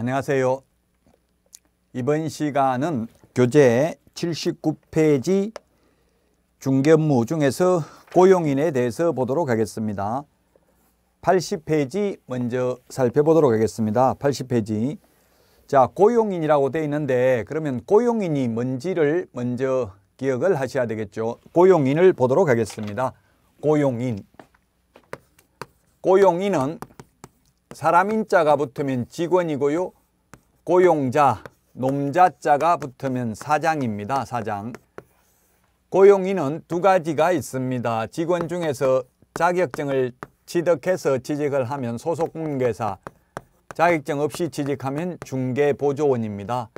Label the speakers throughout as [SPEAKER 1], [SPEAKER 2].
[SPEAKER 1] 안녕하세요. 이번 시간은 교재 79페이지 중견무 중에서 고용인에 대해서 보도록 하겠습니다. 80페이지 먼저 살펴보도록 하겠습니다. 80페이지. 자, 고용인이라고 되어 있는데 그러면 고용인이 뭔지를 먼저 기억을 하셔야 되겠죠. 고용인을 보도록 하겠습니다. 고용인. 고용인은 사람 인자가 붙으면 직원이고요. 고용자, 놈자자가 붙으면 사장입니다. 사장. 고용인은 두 가지가 있습니다. 직원 중에서 자격증을 취득해서 취직을 하면 소속공개사, 자격증 없이 취직하면 중개보조원입니다.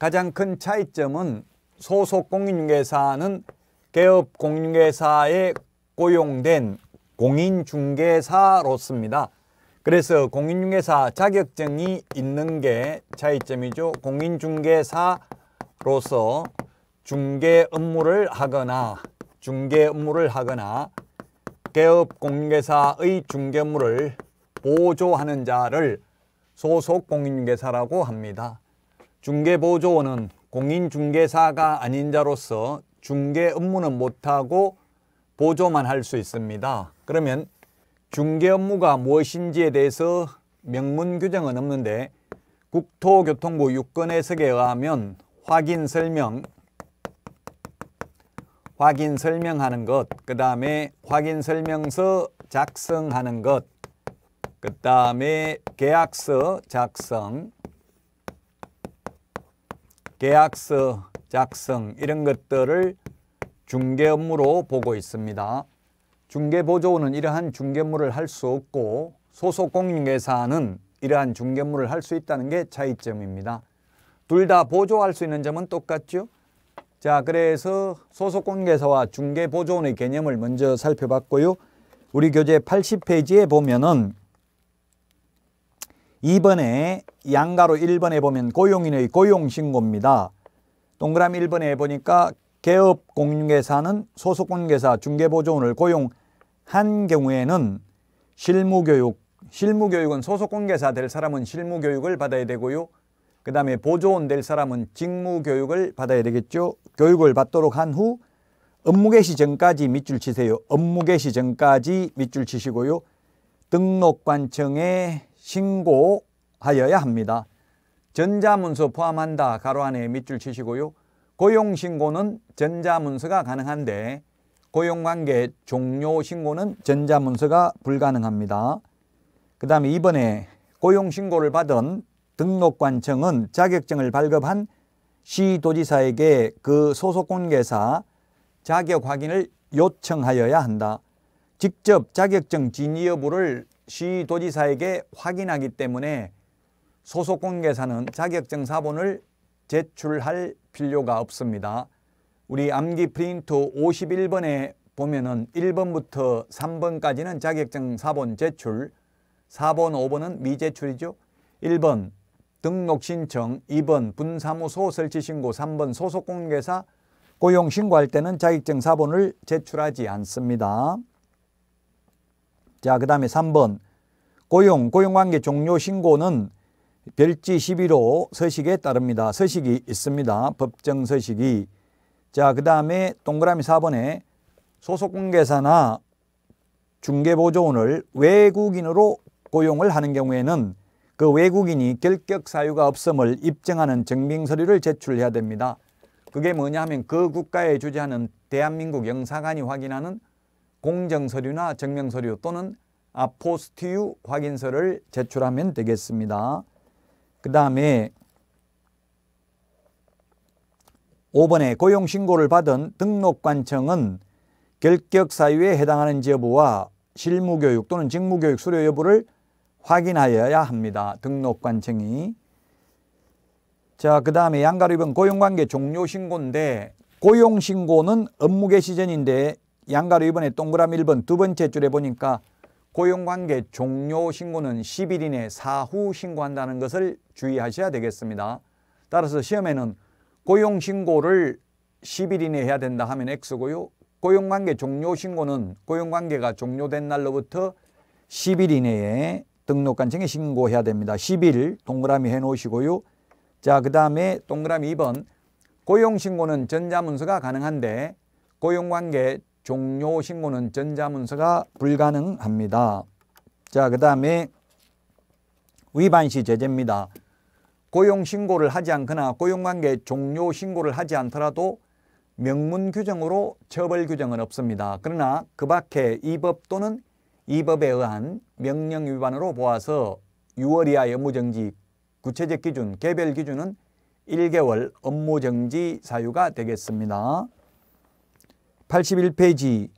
[SPEAKER 1] 가장 큰 차이점은 소속공인중개사는 개업공인중개사에 고용된 공인중개사로씁니다. 그래서 공인중개사 자격증이 있는 게 차이점이죠. 공인중개사로서 중개 업무를 하거나 중개 업무를 하거나 개업 공인중개사의 중개 업무를 보조하는 자를 소속 공인중개사라고 합니다. 중개보조원은 공인중개사가 아닌 자로서 중개 업무는 못하고 보조만 할 수 있습니다. 그러면 중개 업무가 무엇인지에 대해서 명문 규정은 없는데 국토교통부 6건해석에 의하면 확인 설명, 확인 설명하는 것, 그 다음에 확인 설명서 작성하는 것, 그 다음에 계약서 작성, 계약서 작성 이런 것들을 중개 업무로 보고 있습니다. 중개보조원은 이러한 중개물을 할 수 없고 소속공인회사는 이러한 중개물을 할 수 있다는 게 차이점입니다. 둘 다 보조할 수 있는 점은 똑같죠. 자 그래서 소속공인회사와 중개보조원의 개념을 먼저 살펴봤고요. 우리 교재 80페이지에 보면은 2번에 양가로 1번에 보면 고용인의 고용신고입니다. 동그라미 1번에 보니까 개업공인회사는 소속공인회사 중개보조원을 고용 한 경우에는 실무교육, 실무교육은 소속 공개사 될 사람은 실무교육을 받아야 되고요. 그 다음에 보조원 될 사람은 직무교육을 받아야 되겠죠. 교육을 받도록 한 후 업무 개시 전까지 밑줄 치세요. 업무 개시 전까지 밑줄 치시고요. 등록관청에 신고하여야 합니다. 전자문서 포함한다 가로 안에 밑줄 치시고요. 고용신고는 전자문서가 가능한데 고용관계 종료 신고는 전자문서가 불가능합니다. 그 다음에 이번에 고용신고를 받은 등록관청은 자격증을 발급한 시도지사에게 그 소속관계사 자격 확인을 요청하여야 한다. 직접 자격증 진위 여부를 시도지사에게 확인하기 때문에 소속공개사는 자격증 사본을 제출할 필요가 없습니다. 우리 암기 프린트 51번에 보면은 1번부터 3번까지는 자격증 사본 제출, 4번, 5번은 미제출이죠. 1번 등록신청, 2번 분사무소 설치신고, 3번 소속공개사 고용신고할 때는 자격증 사본을 제출하지 않습니다. 자, 그 다음에 3번 고용, 고용관계 종료 신고는 별지 11호 서식에 따릅니다. 서식이 있습니다. 법정 서식이 자, 그 다음에 동그라미 4번에 소속공개사나 중개보조원을 외국인으로 고용을 하는 경우에는 그 외국인이 결격 사유가 없음을 입증하는 증빙서류를 제출해야 됩니다. 그게 뭐냐면 하그 국가에 주재하는 대한민국 영사관이 확인하는 공정서류나 증명서류 또는 아포스티유 확인서를 제출하면 되겠습니다. 그 다음에 5번의 고용 신고를 받은 등록관청은 결격 사유에 해당하는 여부와 실무교육 또는 직무교육 수료 여부를 확인하여야 합니다. 등록관청이. 자, 그 다음에 양가류병 로 고용관계 종료 신고인데 고용 신고는 업무 개시 전인데 양가로 이번의 동그라미 1번 두 번째 줄에 보니까 고용관계 종료 신고는 10일 이내 사후 신고한다는 것을 주의하셔야 되겠습니다. 따라서 시험에는 고용 신고를 10일 이내 해야 된다 하면 X고요. 고용관계 종료 신고는 고용관계가 종료된 날로부터 10일 이내에 등록관청에 신고해야 됩니다. 10일 동그라미 해놓으시고요. 자, 그 다음에 동그라미 2번 고용신고는 전자문서가 가능한데 고용관계 종료신고는 전자문서가 불가능합니다. 자, 그 다음에 위반시 제재입니다. 고용 신고를 하지 않거나 고용관계 종료 신고를 하지 않더라도 명문 규정으로 처벌 규정은 없습니다. 그러나 그 밖에 이 법 또는 이 법에 의한 명령 위반으로 보아서 6월 이하 업무정지 구체적 기준, 개별 기준은 1개월 업무정지 사유가 되겠습니다. 81페이지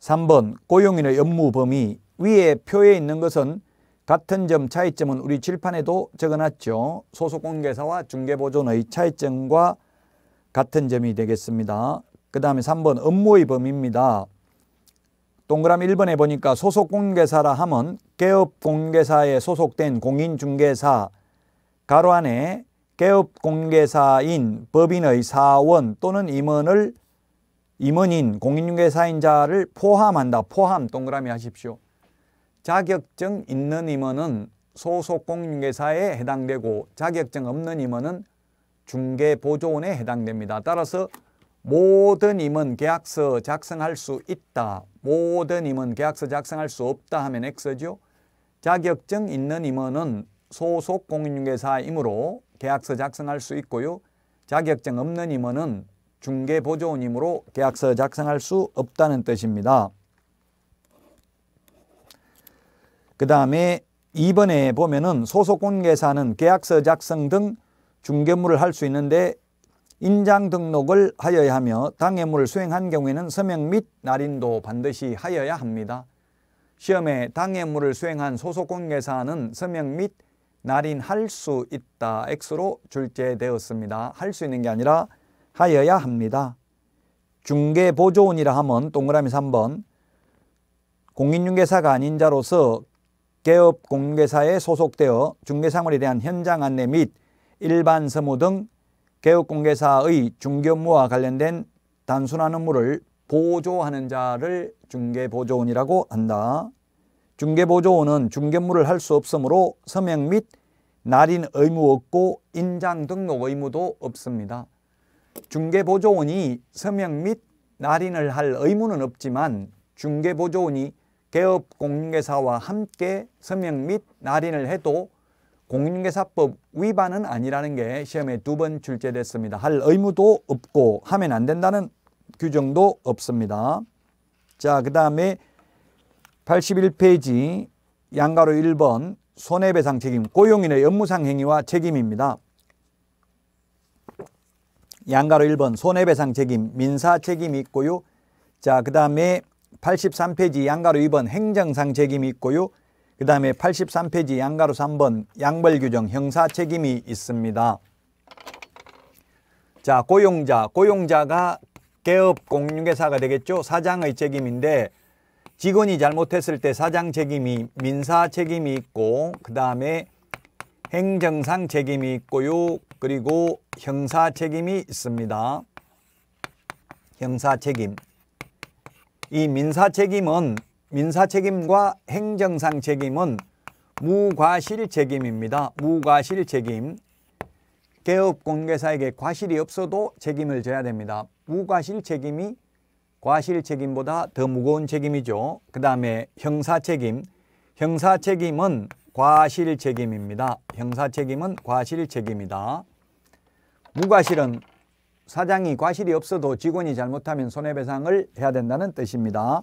[SPEAKER 1] 3번 고용인의 업무 범위 위에 표에 있는 것은 같은 점 차이점은 우리 칠판에도 적어놨죠. 소속공개사와 중개보존의 차이점과 같은 점이 되겠습니다. 그 다음에 3번 업무의 범위입니다. 동그라미 1번에 보니까 소속공개사라 함은 개업공개사에 소속된 공인중개사 가로 안에 개업공개사인 법인의 사원 또는 임원을 임원인 공인중개사인 자를 포함한다. 포함 동그라미 하십시오. 자격증 있는 임원은 소속 공인중개사에 해당되고 자격증 없는 임원은 중개보조원에 해당됩니다. 따라서 모든 임원 계약서 작성할 수 있다. 모든 임원 계약서 작성할 수 없다 하면 X죠. 자격증 있는 임원은 소속 공인중사이므로 계약서 작성할 수 있고요. 자격증 없는 임원은 중개보조원이므로 계약서 작성할 수 없다는 뜻입니다. 그 다음에 2번에 보면은 소속 공개사는 계약서 작성 등 중개물을 할 수 있는데 인장 등록을 하여야 하며 당해물을 수행한 경우에는 서명 및 날인도 반드시 하여야 합니다. 시험에 당해물을 수행한 소속 공개사는 서명 및 날인할 수 있다 X로 출제되었습니다. 할 수 있는 게 아니라 하여야 합니다. 중개보조원이라 하면 동그라미 3번 공인중개사가 아닌 자로서 개업 공개사에 소속되어 중개사물에 대한 현장 안내 및 일반 서무 등 개업 공개사의 중개 업무와 관련된 단순한 업무를 보조하는 자를 중개보조원이라고 한다. 중개보조원은 중개무를 할 수 없으므로 서명 및 날인 의무 없고 인장 등록 의무도 없습니다. 중개보조원이 서명 및 날인을 할 의무는 없지만 중개보조원이 개업 공인중개사와 함께 서명 및 날인을 해도 공인중개사법 위반은 아니라는 게 시험에 두 번 출제됐습니다. 할 의무도 없고 하면 안 된다는 규정도 없습니다. 자, 그 다음에 81페이지 양가로 1번 손해배상 책임, 고용인의 업무상 행위와 책임입니다. 양가로 1번 손해배상 책임, 민사 책임이 있고요. 자, 그 다음에 83페이지 양가로 2번 행정상 책임이 있고요. 그 다음에 83페이지 양가로 3번 양벌규정 형사 책임이 있습니다. 자 고용자, 고용자가 개업 공유계사가 되겠죠. 사장의 책임인데 직원이 잘못했을 때 사장 책임이 민사 책임이 있고 그 다음에 행정상 책임이 있고요. 그리고 형사 책임이 있습니다. 형사 책임. 이 민사 책임은 민사 책임과 행정상 책임은 무과실 책임입니다. 무과실 책임. 개업 공개사에게 과실이 없어도 책임을 져야 됩니다. 무과실 책임이 과실 책임보다 더 무거운 책임이죠. 그 다음에 형사 책임. 형사 책임은 과실 책임입니다. 형사 책임은 과실 책임이다. 무과실은 사장이 과실이 없어도 직원이 잘못하면 손해배상을 해야 된다는 뜻입니다.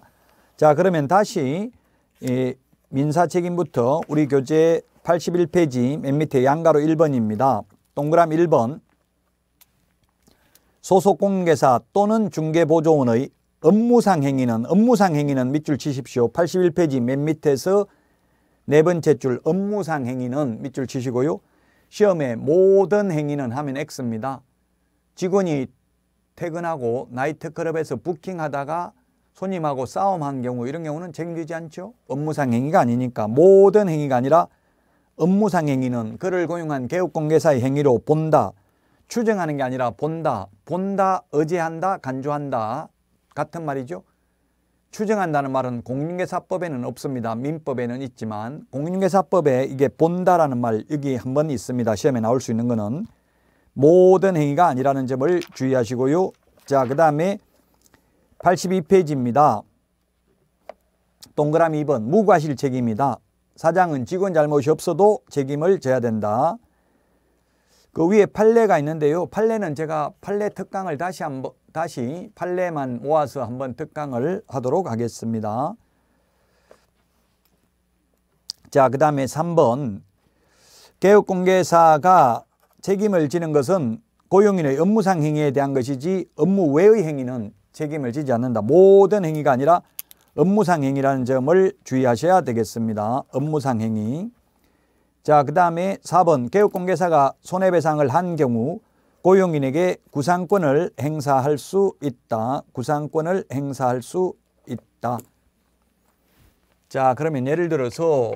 [SPEAKER 1] 자 그러면 다시 이 민사책임부터 우리 교재 81페이지 맨 밑에 양가로 1번입니다. 동그라미 1번 소속공개사 또는 중개보조원의 업무상 행위는 업무상 행위는 밑줄 치십시오. 81페이지 맨 밑에서 네 번째 줄 업무상 행위는 밑줄 치시고요. 시험에 모든 행위는 하면 X입니다. 직원이 퇴근하고 나이트클럽에서 부킹하다가 손님하고 싸움한 경우 이런 경우는 책임지지 않죠. 업무상 행위가 아니니까 모든 행위가 아니라 업무상 행위는 그를 고용한 개업공개사의 행위로 본다. 추정하는 게 아니라 본다. 본다, 의지한다, 간주한다. 같은 말이죠. 추정한다는 말은 공인계사법에는 없습니다. 민법에는 있지만 공인계사법에 이게 본다라는 말 여기 한 번 있습니다. 시험에 나올 수 있는 거는 모든 행위가 아니라는 점을 주의하시고요. 자, 그 다음에 82페이지입니다. 동그라미 2번 무과실 책임입니다 사장은 직원 잘못이 없어도 책임을 져야 된다. 그 위에 판례가 있는데요. 판례는 제가 판례 특강을 다시 한번 다시 판례만 모아서 한번 특강을 하도록 하겠습니다. 자, 그 다음에 3번 개혁공개사가 책임을 지는 것은 고용인의 업무상 행위에 대한 것이지 업무 외의 행위는 책임을 지지 않는다. 모든 행위가 아니라 업무상 행위라는 점을 주의하셔야 되겠습니다. 업무상 행위. 자, 그 다음에 4번 개업공개사가 손해배상을 한 경우 고용인에게 구상권을 행사할 수 있다. 구상권을 행사할 수 있다. 자, 그러면 예를 들어서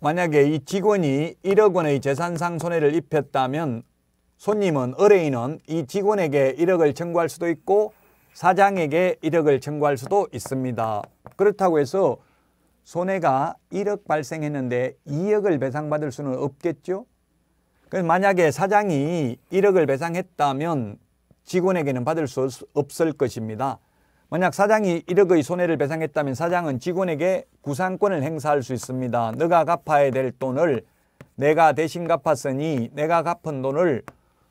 [SPEAKER 1] 만약에 이 직원이 1억 원의 재산상 손해를 입혔다면 손님은 의뢰인은 이 직원에게 1억을 청구할 수도 있고 사장에게 1억을 청구할 수도 있습니다. 그렇다고 해서 손해가 1억 발생했는데 2억을 배상받을 수는 없겠죠? 그 만약에 사장이 1억을 배상했다면 직원에게는 받을 수 없을 것입니다. 만약 사장이 1억의 손해를 배상했다면 사장은 직원에게 구상권을 행사할 수 있습니다. 너가 갚아야 될 돈을 내가 대신 갚았으니 내가 갚은 돈을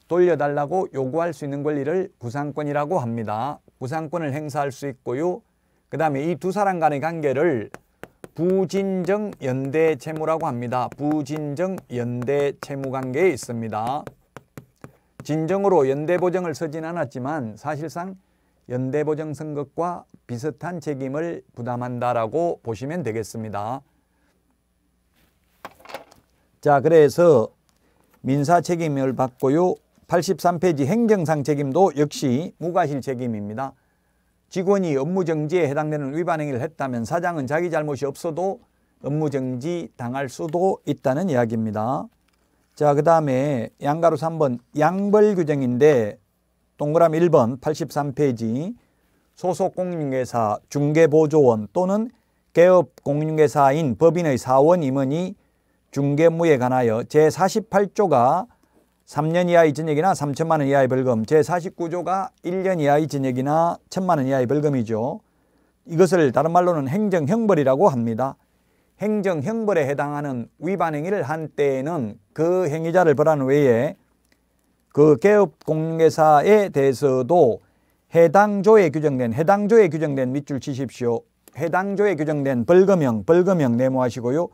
[SPEAKER 1] 돌려달라고 요구할 수 있는 권리를 구상권이라고 합니다. 구상권을 행사할 수 있고요. 그 다음에 이 두 사람 간의 관계를 부진정 연대 채무라고 합니다. 부진정 연대 채무 관계에 있습니다. 진정으로 연대 보정을 서진 않았지만 사실상 연대보정선거과 비슷한 책임을 부담한다라고 보시면 되겠습니다. 자 그래서 민사 책임을 받고요. 83페이지 행정상 책임도 역시 무과실 책임입니다. 직원이 업무정지에 해당되는 위반행위를 했다면 사장은 자기 잘못이 없어도 업무정지 당할 수도 있다는 이야기입니다. 자, 그 다음에 양가로 3번 양벌 규정인데 동그라미 1번 83페이지 소속 공인중개사 중개보조원 또는 개업 공인중개사인 법인의 사원 임원이 중개무에 관하여 제48조가 3년 이하의 징역이나 3천만 원 이하의 벌금, 제49조가 1년 이하의 징역이나 1천만 원 이하의 벌금이죠. 이것을 다른 말로는 행정형벌이라고 합니다. 행정형벌에 해당하는 위반 행위를 한 때에는 그 행위자를 벌한 외에 그 개업 공개사에 대해서도 해당 조에 규정된 해당 조에 규정된 밑줄 치십시오. 해당 조에 규정된 벌금형 벌금형 네모하시고요.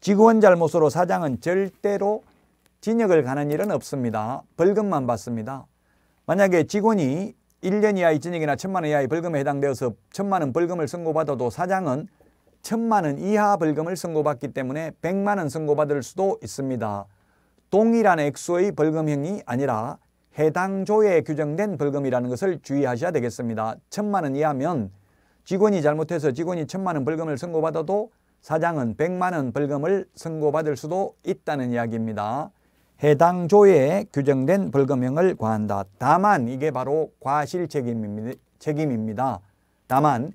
[SPEAKER 1] 직원 잘못으로 사장은 절대로 진역을 가는 일은 없습니다. 벌금만 받습니다. 만약에 직원이 1년 이하의 진역이나 1 천만 원 이하의 벌금에 해당되어서 1 천만 원 벌금을 선고받아도 사장은 1 천만 원 이하 벌금을 선고받기 때문에 1 0 0만원 선고받을 수도 있습니다. 동일한 액수의 벌금형이 아니라 해당 조에 규정된 벌금이라는 것을 주의하셔야 되겠습니다. 천만 원 이하면 직원이 잘못해서 직원이 천만 원 벌금을 선고받아도 사장은 백만 원 벌금을 선고받을 수도 있다는 이야기입니다. 해당 조에 규정된 벌금형을 과한다. 다만 이게 바로 과실 책임입니다. 다만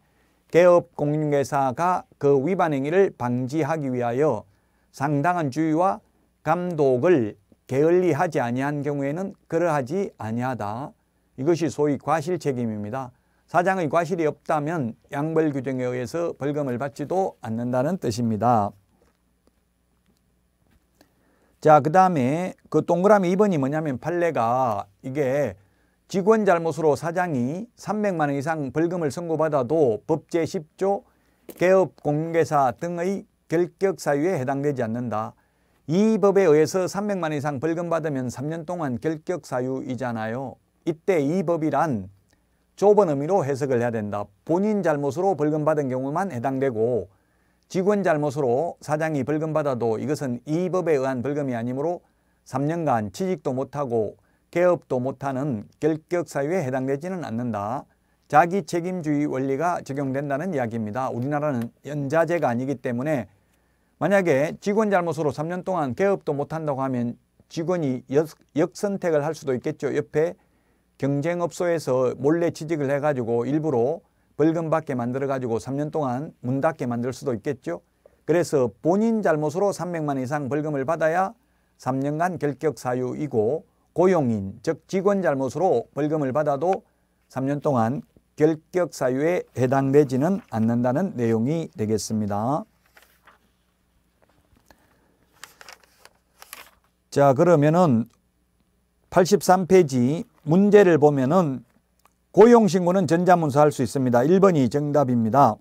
[SPEAKER 1] 개업 공인회사가 그 위반 행위를 방지하기 위하여 상당한 주의와 감독을 게을리 하지 아니한 경우에는 그러하지 아니하다. 이것이 소위 과실 책임입니다. 사장의 과실이 없다면 양벌 규정에 의해서 벌금을 받지도 않는다는 뜻입니다. 자, 그 다음에 그 동그라미 2번이 뭐냐면 판례가 이게 직원 잘못으로 사장이 300만 원 이상 벌금을 선고받아도 법제 10조 개업 공개사 등의 결격 사유에 해당되지 않는다. 이 법에 의해서 300만 이상 벌금 받으면 3년 동안 결격 사유이잖아요. 이때 이 법이란 좁은 의미로 해석을 해야 된다. 본인 잘못으로 벌금 받은 경우만 해당되고 직원 잘못으로 사장이 벌금 받아도 이것은 이 법에 의한 벌금이 아니므로 3년간 취직도 못하고 개업도 못하는 결격 사유에 해당되지는 않는다. 자기 책임주의 원리가 적용된다는 이야기입니다. 우리나라는 연자제가 아니기 때문에 만약에 직원 잘못으로 3년 동안 개업도 못한다고 하면 직원이 역, 선택을할 수도 있겠죠. 옆에 경쟁업소에서 몰래 취직을 해가지고 일부러 벌금 받게 만들어가지고 3년 동안 문 닫게 만들 수도 있겠죠. 그래서 본인 잘못으로 300만 이상 벌금을 받아야 3년간 결격 사유이고 고용인 즉 직원 잘못으로 벌금을 받아도 3년 동안 결격 사유에 해당되지는 않는다는 내용이 되겠습니다. 자, 그러면은 83페이지 문제를 보면은 고용신고는 전자문서 할 수 있습니다. 1번이 정답입니다.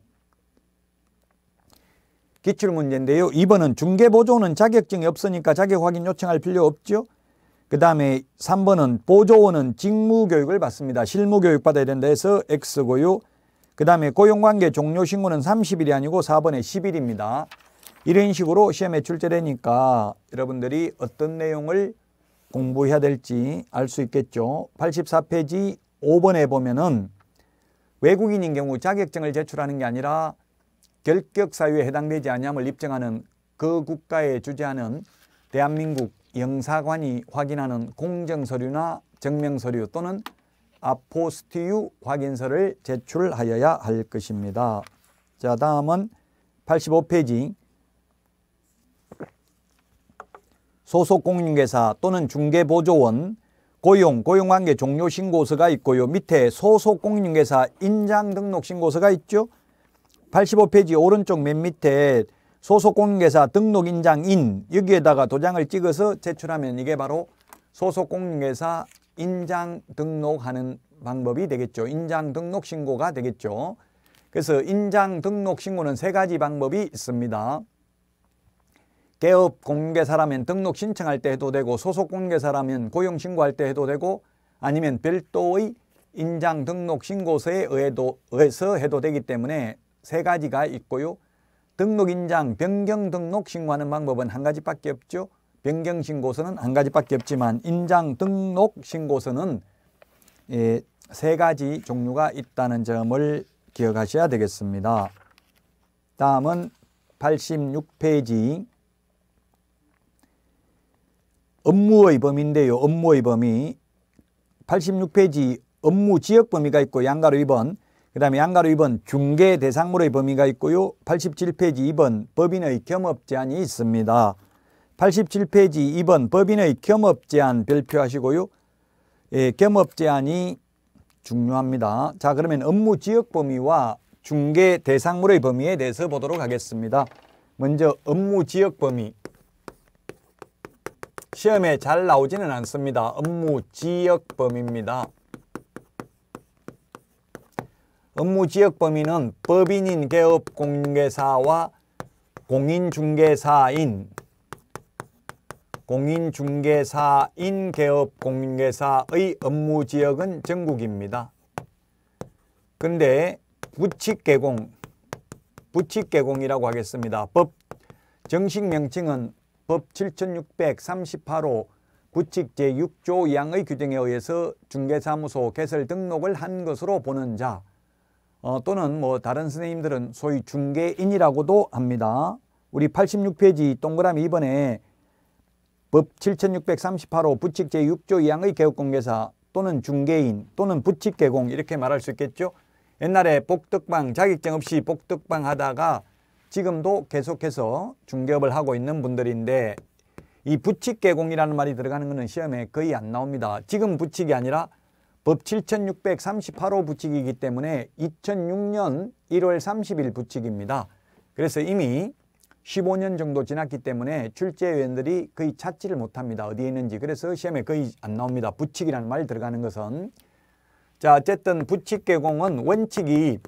[SPEAKER 1] 기출문제인데요. 2번은 중개보조는 자격증이 없으니까 자격 확인 요청할 필요 없죠. 그 다음에 3번은 보조원은 직무교육을 받습니다. 실무교육 받아야 된다 해서 X고요. 그 다음에 고용관계 종료 신고는 30일이 아니고 4번에 10일입니다. 이런 식으로 시험에 출제되니까 여러분들이 어떤 내용을 공부해야 될지 알 수 있겠죠. 84페이지 5번에 보면은 외국인인 경우 자격증을 제출하는 게 아니라 결격 사유에 해당되지 않니을 입증하는 그 국가에 주재하는 대한민국 영사관이 확인하는 공정 서류나 증명 서류 또는 아포스티유 확인서를 제출하여야 할 것입니다. 자, 다음은 85페이지 소속 공인중개사 또는 중개보조원, 고용, 고용관계 종료 신고서가 있고요. 밑에 소속 공인중개사 인장 등록 신고서가 있죠. 85페이지 오른쪽 맨 밑에 소속 공인중개사 등록 인장인 여기에다가 도장을 찍어서 제출하면 이게 바로 소속 공인중개사 인장 등록하는 방법이 되겠죠. 인장 등록 신고가 되겠죠. 그래서 인장 등록 신고는 세 가지 방법이 있습니다. 개업 공개사라면 등록 신청할 때 해도 되고 소속 공개사라면 고용 신고할 때 해도 되고 아니면 별도의 인장 등록 신고서에 의해도, 의해서 해도 되기 때문에 세 가지가 있고요. 등록 인장 변경 등록 신고하는 방법은 한 가지밖에 없죠. 변경 신고서는 한 가지밖에 없지만 인장 등록 신고서는 예, 세 가지 종류가 있다는 점을 기억하셔야 되겠습니다. 다음은 86페이지 업무의 범위인데요. 업무의 범위 86페이지 업무 지역 범위가 있고 양가로 2번 그 다음에 양가로 2번 중개 대상물의 범위가 있고요. 87페이지 2번 법인의 겸업 제한이 있습니다. 87페이지 2번 법인의 겸업 제한 별표하시고요. 예, 겸업 제한이 중요합니다. 자 그러면 업무 지역 범위와 중개 대상물의 범위에 대해서 보도록 하겠습니다. 먼저 업무 지역 범위 시험에 잘 나오지는 않습니다. 업무 지역 범위입니다. 업무 지역 범위는 법인인 개업 공개사와 공인중개사인 공인중개사인 개업공개사의 업무지역은 전국입니다. 근데 부칙개공, 부칙개공이라고 하겠습니다. 법 정식 명칭은 법 7638호 구칙 제6조 2항의 규정에 의해서 중개사무소 개설 등록을 한 것으로 보는 자 어, 또는 뭐 다른 선생님들은 소위 중개인이라고도 합니다. 우리 86페이지 동그라미 2번에 법 7638호 부칙 제6조 2항의 개업공개사 또는 중개인 또는 부칙 개공 이렇게 말할 수 있겠죠. 옛날에 복덕방 자격증 없이 복덕방 하다가 지금도 계속해서 중개업을 하고 있는 분들인데 이 부칙 개공이라는 말이 들어가는 것은 시험에 거의 안 나옵니다. 지금 부칙이 아니라 법 7638호 부칙이기 때문에 2006년 1월 30일 부칙입니다. 그래서 이미 15년 정도 지났기 때문에 출제위원들이 거의 찾지를 못합니다. 어디에 있는지. 그래서 시험에 거의 안 나옵니다. 부칙이라는 말 들어가는 것은. 자, 어쨌든 부칙 개공은 원칙이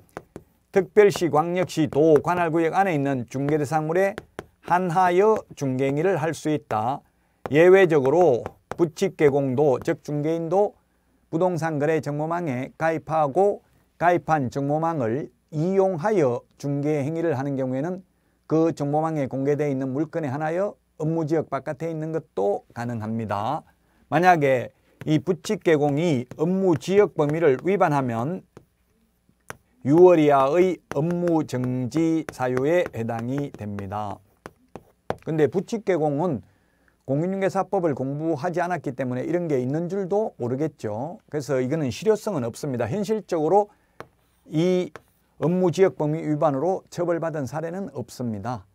[SPEAKER 1] 특별시 광역시 도 관할구역 안에 있는 중개대상물에 한하여 중개행위를 할 수 있다. 예외적으로 부칙개공도 즉 중개인도 부동산 거래 정보망에 가입하고 가입한 정보망을 이용하여 중개 행위를 하는 경우에는 그 정보망에 공개되어 있는 물건에 하나여 업무지역 바깥에 있는 것도 가능합니다. 만약에 이 부칙 개공이 업무지역 범위를 위반하면 6월 이하의 업무 정지 사유에 해당이 됩니다. 근데 부칙개공은 공인중개사법을 공부하지 않았기 때문에 이런 게 있는 줄도 모르겠죠. 그래서 이거는 실효성은 없습니다. 현실적으로 이 업무지역 범위 위반으로 처벌받은 사례는 없습니다.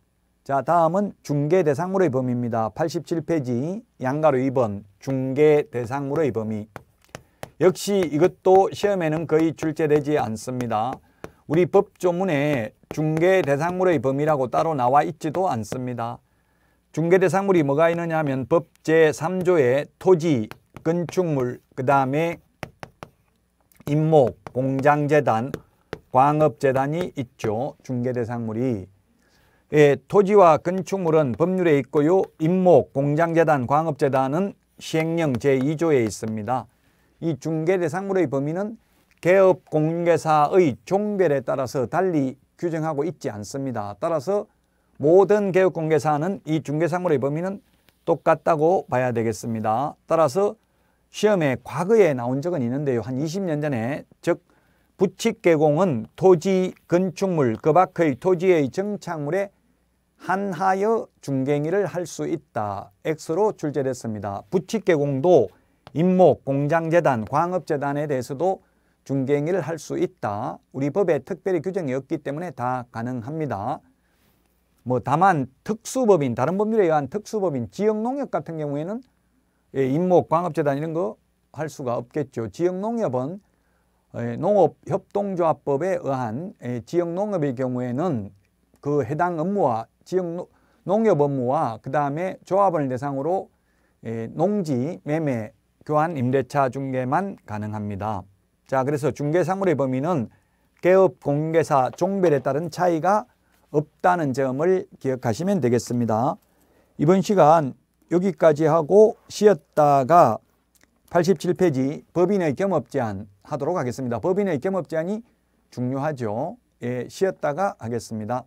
[SPEAKER 1] 자 다음은 중개 대상물의 범위입니다. 87페이지 양가로 2번 중개 대상물의 범위 역시 이것도 시험에는 거의 출제되지 않습니다. 우리 법조문에 중개 대상물의 범위라고 따로 나와 있지도 않습니다. 중개 대상물이 뭐가 있느냐 하면 법 제3조에 토지, 건축물, 그 다음에 임목, 공장재단, 광업재단이 있죠. 중개 대상물이. 예, 토지와 건축물은 법률에 있고요. 임목, 공장재단, 광업재단은 시행령 제2조에 있습니다. 이 중개 대상물의 범위는 개업 공개사의 종별에 따라서 달리 규정하고 있지 않습니다. 따라서 모든 개업 공개사는 이 중개상물의 범위는 똑같다고 봐야 되겠습니다. 따라서 시험에 과거에 나온 적은 있는데요. 한 20년 전에 즉 부칙개공은 토지 건축물 그 밖의 토지의 정착물에 한하여 중개행위를할 수 있다. X로 출제됐습니다. 부칙개공도 임목, 공장재단, 광업재단에 대해서도 중개행위를 할 수 있다. 우리 법에 특별히 규정이 없기 때문에 다 가능합니다. 뭐 다만 특수법인, 다른 법률에 의한 특수법인, 지역농협 같은 경우에는 예, 임목, 광업재단 이런 거 할 수가 없겠죠. 지역농협은 예, 농업협동조합법에 의한 예, 지역농업의 경우에는 그 해당 업무와 지역 농협 업무와 그 다음에 조합원을 대상으로 예, 농지 매매 교환 임대차 중개만 가능합니다. 자, 그래서 중개사물의 범위는 개업 공개사 종별에 따른 차이가 없다는 점을 기억하시면 되겠습니다. 이번 시간 여기까지 하고 쉬었다가 87페이지 법인의 겸업 제한 하도록 하겠습니다. 법인의 겸업 제한이 중요하죠. 예, 쉬었다가 하겠습니다.